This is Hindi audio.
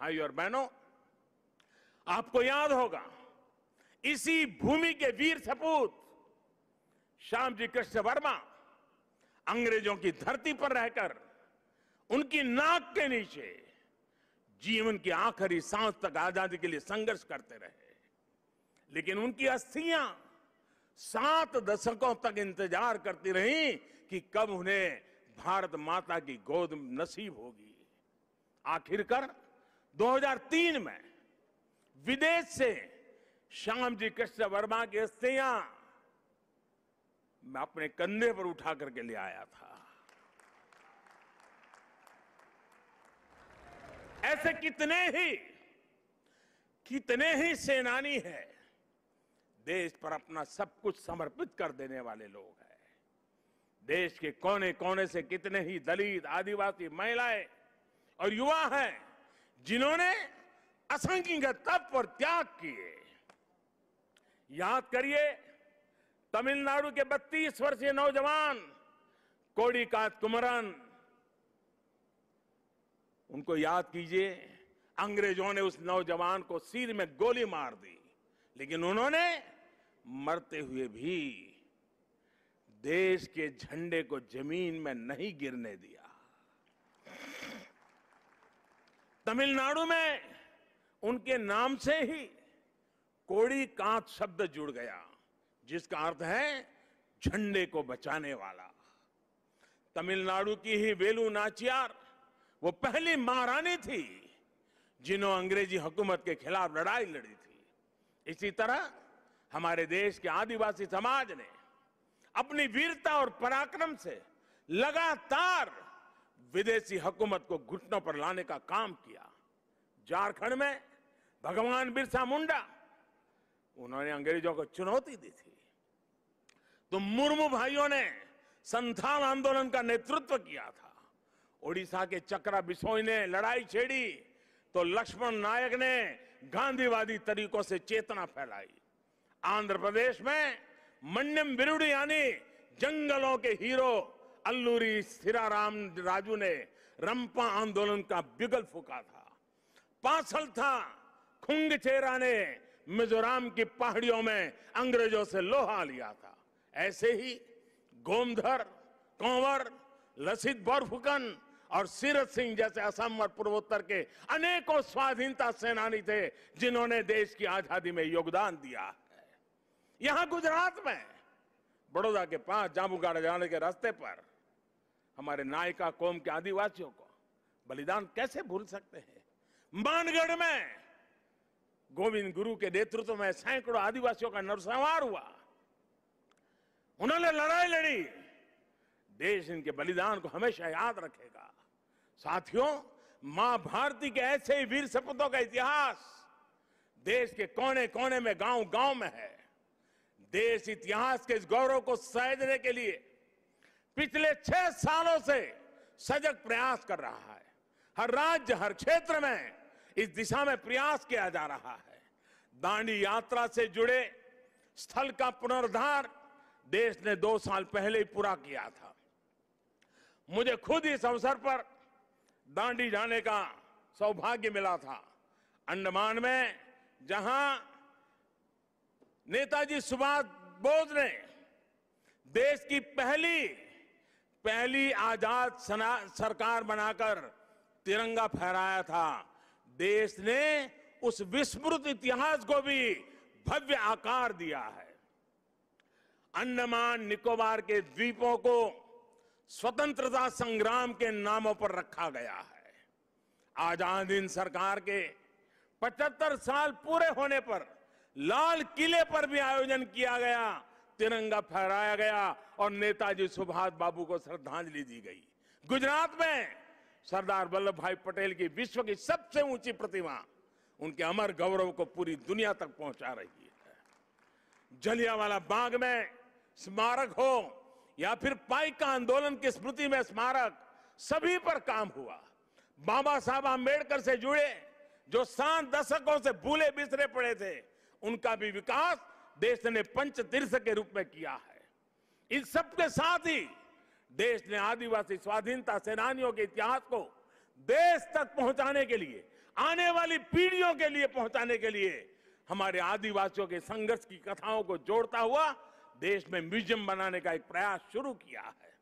भाई और बहनों आपको याद होगा इसी भूमि के वीर सपूत श्याम जी कृष्ण वर्मा अंग्रेजों की धरती पर रहकर उनकी नाक के नीचे जीवन की आखिरी सांस तक आजादी के लिए संघर्ष करते रहे लेकिन उनकी अस्थियां सात दशकों तक इंतजार करती रही कि कब उन्हें भारत माता की गोद नसीब होगी आखिरकार 2003 में विदेश से श्याम जी कृष्ण वर्मा की अस्थियां मैं अपने कंधे पर उठा करके ले आया था ऐसे कितने ही कितने ही सेनानी हैं देश पर अपना सब कुछ समर्पित कर देने वाले लोग हैं देश के कोने कोने से कितने ही दलित आदिवासी महिलाएं और युवा हैं जिन्होंने असंख्य तप और त्याग किए याद करिए तमिलनाडु के 32 वर्षीय नौजवान कोडिका कुमरन उनको याद कीजिए अंग्रेजों ने उस नौजवान को सिर में गोली मार दी लेकिन उन्होंने मरते हुए भी देश के झंडे को जमीन में नहीं गिरने दिया तमिलनाडु में उनके नाम से ही कोड़ी कांत शब्द जुड़ गया जिसका अर्थ है झंडे को बचाने वाला तमिलनाडु की ही वेलू नाचियार वो पहली महारानी थी जिन्होंने अंग्रेजी हुकूमत के खिलाफ लड़ाई लड़ी थी इसी तरह हमारे देश के आदिवासी समाज ने अपनी वीरता और पराक्रम से लगातार विदेशी हुकूमत को घुटनों पर लाने का काम किया झारखंड में भगवान बिरसा मुंडा उन्होंने अंग्रेजों को चुनौती दी थी तो मुर्मू भाइयों ने संथाल आंदोलन का नेतृत्व किया था ओडिशा के चक्रा बिसोई ने लड़ाई छेड़ी तो लक्ष्मण नायक ने गांधीवादी तरीकों से चेतना फैलाई आंध्र प्रदेश में मन्यम बिरुडी यानी जंगलों के हीरो अल्लूरी सिराराम राजू ने रंपा आंदोलन का बिगल फूका था पासल था खुंग चेरा ने मिजोराम की पहाड़ियों में अंग्रेजों से लोहा लिया था ऐसे ही गोमधर कंवर लसित बौरफुकन और सीरत सिंह जैसे असम और पूर्वोत्तर के अनेकों स्वाधीनता सेनानी थे जिन्होंने देश की आजादी में योगदान दिया है यहां गुजरात में बड़ौदा के पास जामुगाड़ा जाने के रास्ते पर हमारे नायका कौम के आदिवासियों को बलिदान कैसे भूल सकते हैं मानगढ़ में गोविंद गुरु के नेतृत्व में सैकड़ों आदिवासियों का नरसंहार हुआ उन्होंने लड़ाई लड़ी देश इनके बलिदान को हमेशा याद रखेगा साथियों मां भारती के ऐसे ही वीर सपूतों का इतिहास देश के कोने कोने में गांव गांव में है देश इतिहास के इस गौरव को सहजने के लिए पिछले छह सालों से सजग प्रयास कर रहा है हर राज्य हर क्षेत्र में इस दिशा में प्रयास किया जा रहा है दांडी यात्रा से जुड़े स्थल का पुनर्धार देश ने दो साल पहले ही पूरा किया था मुझे खुद इस अवसर पर दांडी जाने का सौभाग्य मिला था अंडमान में जहां नेताजी सुभाष बोस ने देश की पहली पहली आजाद सरकार बनाकर तिरंगा फहराया था देश ने उस विस्मृत इतिहास को भी भव्य आकार दिया है अंडमान निकोबार के द्वीपों को स्वतंत्रता संग्राम के नामों पर रखा गया है आजाद हिंद सरकार के 75 साल पूरे होने पर लाल किले पर भी आयोजन किया गया तिरंगा फहराया गया और नेताजी सुभाष बाबू को श्रद्धांजलि दी गई गुजरात में सरदार वल्लभ भाई पटेल की विश्व की सबसे ऊंची प्रतिमा उनके अमर गौरव को पूरी दुनिया तक पहुंचा रही है जलियावाला बाग में स्मारक हो या फिर पाइक आंदोलन की स्मृति में स्मारक सभी पर काम हुआ बाबा साहब आम्बेडकर से जुड़े जो सात दशकों से भूले बिसरे पड़े थे उनका भी विकास देश ने पंच तीर्थ के रूप में किया है इन सब के साथ ही देश ने आदिवासी स्वाधीनता सेनानियों के इतिहास को देश तक पहुंचाने के लिए आने वाली पीढ़ियों के लिए पहुंचाने के लिए हमारे आदिवासियों के संघर्ष की कथाओं को जोड़ता हुआ देश में म्यूजियम बनाने का एक प्रयास शुरू किया है